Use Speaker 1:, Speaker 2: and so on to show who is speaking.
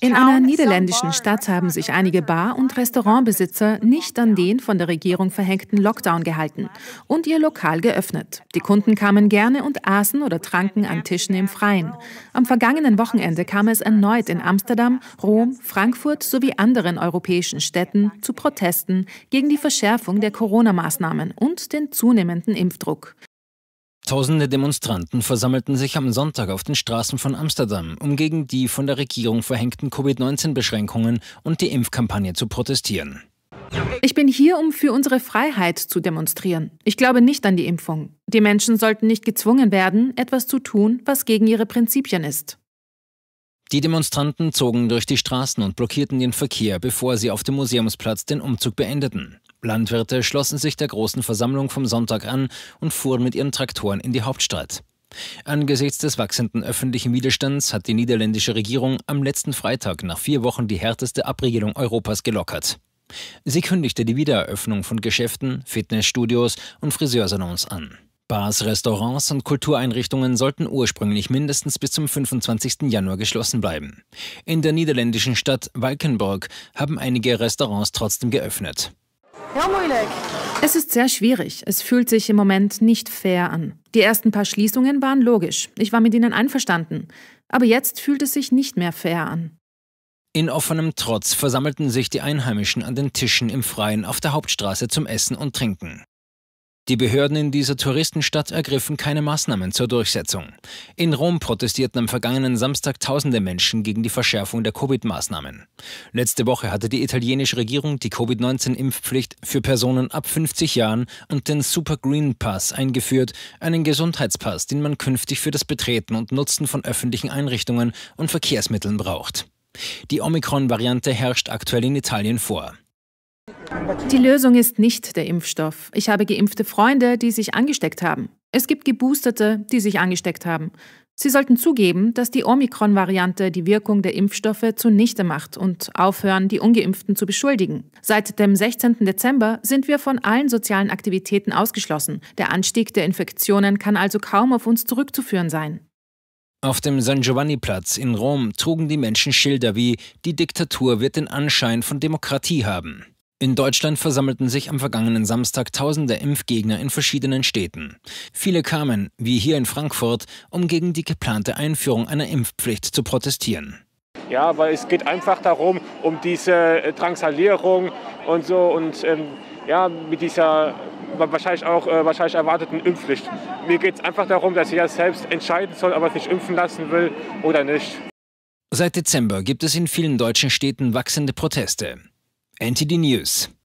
Speaker 1: In einer niederländischen Stadt haben sich einige Bar- und Restaurantbesitzer nicht an den von der Regierung verhängten Lockdown gehalten und ihr Lokal geöffnet. Die Kunden kamen gerne und aßen oder tranken an Tischen im Freien. Am vergangenen Wochenende kam es erneut in Amsterdam, Rom, Frankfurt sowie anderen europäischen Städten zu Protesten gegen die Verschärfung der Corona-Maßnahmen und den zunehmenden Impfdruck.
Speaker 2: Tausende Demonstranten versammelten sich am Sonntag auf den Straßen von Amsterdam, um gegen die von der Regierung verhängten Covid-19-Beschränkungen und die Impfkampagne zu protestieren.
Speaker 1: Ich bin hier, um für unsere Freiheit zu demonstrieren. Ich glaube nicht an die Impfung. Die Menschen sollten nicht gezwungen werden, etwas zu tun, was gegen ihre Prinzipien ist.
Speaker 2: Die Demonstranten zogen durch die Straßen und blockierten den Verkehr, bevor sie auf dem Museumsplatz den Umzug beendeten. Landwirte schlossen sich der großen Versammlung vom Sonntag an und fuhren mit ihren Traktoren in die Hauptstadt. Angesichts des wachsenden öffentlichen Widerstands hat die niederländische Regierung am letzten Freitag nach vier Wochen die härteste Abregelung Europas gelockert. Sie kündigte die Wiedereröffnung von Geschäften, Fitnessstudios und Friseursalons an. Bars, Restaurants und Kultureinrichtungen sollten ursprünglich mindestens bis zum 25. Januar geschlossen bleiben. In der niederländischen Stadt Valkenburg haben einige Restaurants trotzdem geöffnet.
Speaker 1: Es ist sehr schwierig. Es fühlt sich im Moment nicht fair an. Die ersten paar Schließungen waren logisch. Ich war mit ihnen einverstanden. Aber jetzt fühlt es sich nicht mehr fair an.
Speaker 2: In offenem Trotz versammelten sich die Einheimischen an den Tischen im Freien auf der Hauptstraße zum Essen und Trinken. Die Behörden in dieser Touristenstadt ergriffen keine Maßnahmen zur Durchsetzung. In Rom protestierten am vergangenen Samstag tausende Menschen gegen die Verschärfung der Covid-Maßnahmen. Letzte Woche hatte die italienische Regierung die Covid-19-Impfpflicht für Personen ab 50 Jahren und den Super Green Pass eingeführt, einen Gesundheitspass, den man künftig für das Betreten und Nutzen von öffentlichen Einrichtungen und Verkehrsmitteln braucht. Die Omikron-Variante herrscht aktuell in Italien vor.
Speaker 1: Die Lösung ist nicht der Impfstoff. Ich habe geimpfte Freunde, die sich angesteckt haben. Es gibt Geboosterte, die sich angesteckt haben. Sie sollten zugeben, dass die Omikron-Variante die Wirkung der Impfstoffe zunichte macht und aufhören, die ungeimpften zu beschuldigen. Seit dem 16. Dezember sind wir von allen sozialen Aktivitäten ausgeschlossen. Der Anstieg der Infektionen kann also kaum auf uns zurückzuführen sein.
Speaker 2: Auf dem San Giovanni-Platz in Rom trugen die Menschen Schilder wie Die Diktatur wird den Anschein von Demokratie haben. In Deutschland versammelten sich am vergangenen Samstag tausende Impfgegner in verschiedenen Städten. Viele kamen, wie hier in Frankfurt, um gegen die geplante Einführung einer Impfpflicht zu protestieren. Ja, weil es geht einfach darum, um diese äh, Drangsalierung und so und ähm, ja, mit dieser wahrscheinlich auch äh, wahrscheinlich erwarteten Impfpflicht. Mir geht es einfach darum, dass ich ja selbst entscheiden soll, ob ich mich impfen lassen will oder nicht. Seit Dezember gibt es in vielen deutschen Städten wachsende Proteste. NTD News